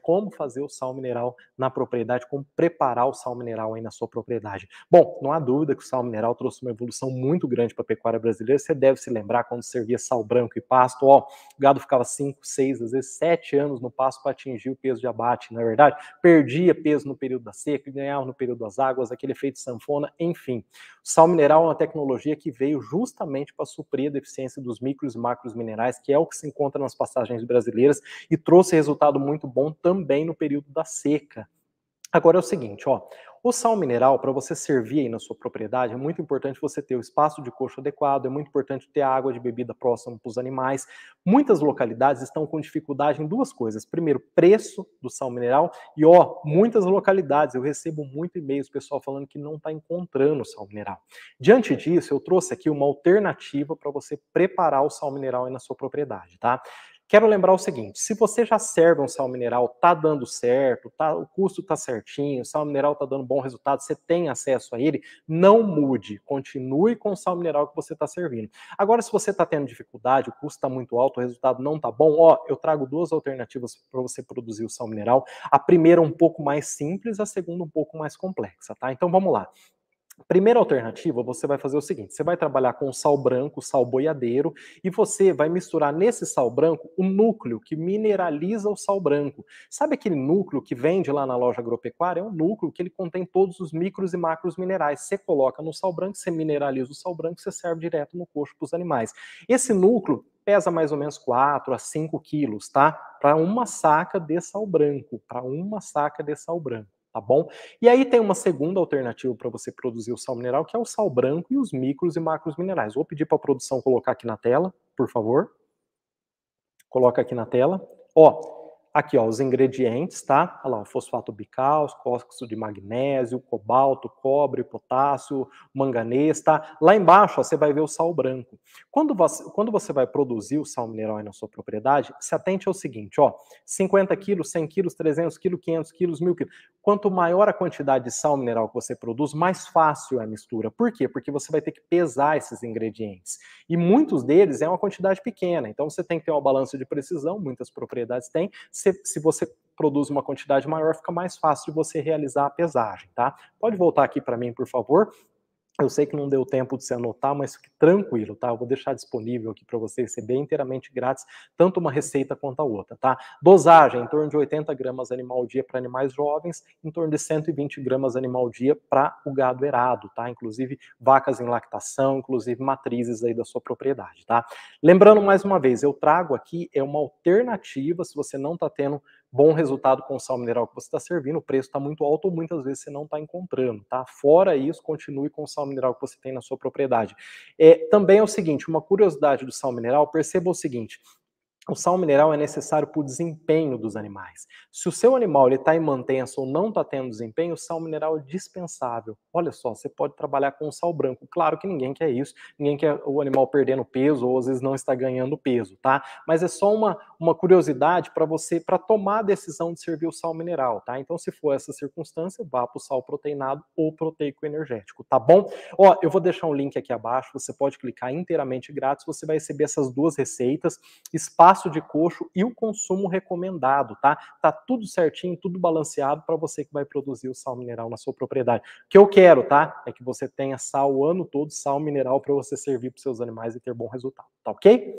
como fazer o sal mineral na propriedade, como preparar o sal mineral aí na sua propriedade. Bom, não há dúvida que o sal mineral trouxe uma evolução muito grande para a pecuária brasileira. Você deve se lembrar quando servia sal branco e pasto, ó, o gado ficava 5, 6, às vezes 7 anos no pasto para atingir o peso de abate, não é verdade? Perdia peso no período da seca, ganhava no período das águas, aquele efeito sanfona, enfim. O sal mineral é uma tecnologia que veio justamente para suprir a deficiência dos micros e macros minerais, que é o que se encontra nas passagens brasileiras e trouxe resultado muito bom também no período da seca. Agora é o seguinte, ó, o sal mineral, para você servir aí na sua propriedade, é muito importante você ter o espaço de coxo adequado, é muito importante ter água de bebida próxima para os animais. Muitas localidades estão com dificuldade em duas coisas. Primeiro, preço do sal mineral, e ó, muitas localidades, eu recebo muito e-mails, pessoal falando que não está encontrando sal mineral. Diante disso, eu trouxe aqui uma alternativa para você preparar o sal mineral aí na sua propriedade, tá? Quero lembrar o seguinte: se você já serve um sal mineral, tá dando certo, tá, o custo tá certinho, o sal mineral tá dando bom resultado, você tem acesso a ele, não mude, continue com o sal mineral que você está servindo. Agora, se você está tendo dificuldade, o custo está muito alto, o resultado não tá bom, ó, eu trago duas alternativas para você produzir o sal mineral. A primeira um pouco mais simples, a segunda um pouco mais complexa, tá? Então vamos lá. Primeira alternativa, você vai fazer o seguinte: você vai trabalhar com sal branco, sal boiadeiro, e você vai misturar nesse sal branco o núcleo que mineraliza o sal branco. Sabe aquele núcleo que vende lá na loja agropecuária? É um núcleo que ele contém todos os micros e macros minerais. Você coloca no sal branco, você mineraliza o sal branco, você serve direto no coxo para os animais. Esse núcleo pesa mais ou menos 4 a 5 quilos, tá? Para uma saca de sal branco, para uma saca de sal branco tá bom? E aí tem uma segunda alternativa para você produzir o sal mineral, que é o sal branco e os micros e macros minerais. Vou pedir para a produção colocar aqui na tela, por favor. Coloca aqui na tela. Ó, Aqui, ó, os ingredientes, tá? Olha lá, o fosfato bicálcico, óxido de magnésio, cobalto, cobre, potássio, manganês, tá? Lá embaixo, ó, você vai ver o sal branco. Quando você, quando você vai produzir o sal mineral aí na sua propriedade, se atente ao seguinte, ó, 50 quilos, 100 quilos, 300 quilos, 500 quilos, 1000 quilos. Quanto maior a quantidade de sal mineral que você produz, mais fácil é a mistura. Por quê? Porque você vai ter que pesar esses ingredientes. E muitos deles é uma quantidade pequena, então você tem que ter uma balança de precisão, muitas propriedades têm, se, se você produz uma quantidade maior, fica mais fácil de você realizar a pesagem, tá? Pode voltar aqui para mim, por favor. Eu sei que não deu tempo de se anotar, mas fique tranquilo, tá? Eu vou deixar disponível aqui para você receber inteiramente grátis, tanto uma receita quanto a outra, tá? Dosagem, em torno de 80 gramas animal dia para animais jovens, em torno de 120 gramas animal dia para o gado erado, tá? Inclusive vacas em lactação, inclusive matrizes aí da sua propriedade, tá? Lembrando mais uma vez, eu trago aqui é uma alternativa se você não está tendo bom resultado com o sal mineral que você está servindo, o preço está muito alto ou muitas vezes você não está encontrando, tá? Fora isso, continue com o sal mineral que você tem na sua propriedade. É, também é o seguinte, uma curiosidade do sal mineral, perceba o seguinte, o sal mineral é necessário para o desempenho dos animais. Se o seu animal está em mantença ou não está tendo desempenho, o sal mineral é dispensável. Olha só, você pode trabalhar com sal branco. Claro que ninguém quer isso, ninguém quer o animal perdendo peso ou às vezes não está ganhando peso, tá? Mas é só uma, uma curiosidade para você, para tomar a decisão de servir o sal mineral, tá? Então, se for essa circunstância, vá para o sal proteinado ou proteico energético, tá bom? Ó, eu vou deixar um link aqui abaixo, você pode clicar inteiramente grátis, você vai receber essas duas receitas. Espaço passo de coxo e o consumo recomendado, tá? Tá tudo certinho, tudo balanceado para você que vai produzir o sal mineral na sua propriedade. O que eu quero, tá? É que você tenha sal o ano todo, sal mineral para você servir para seus animais e ter bom resultado, tá ok?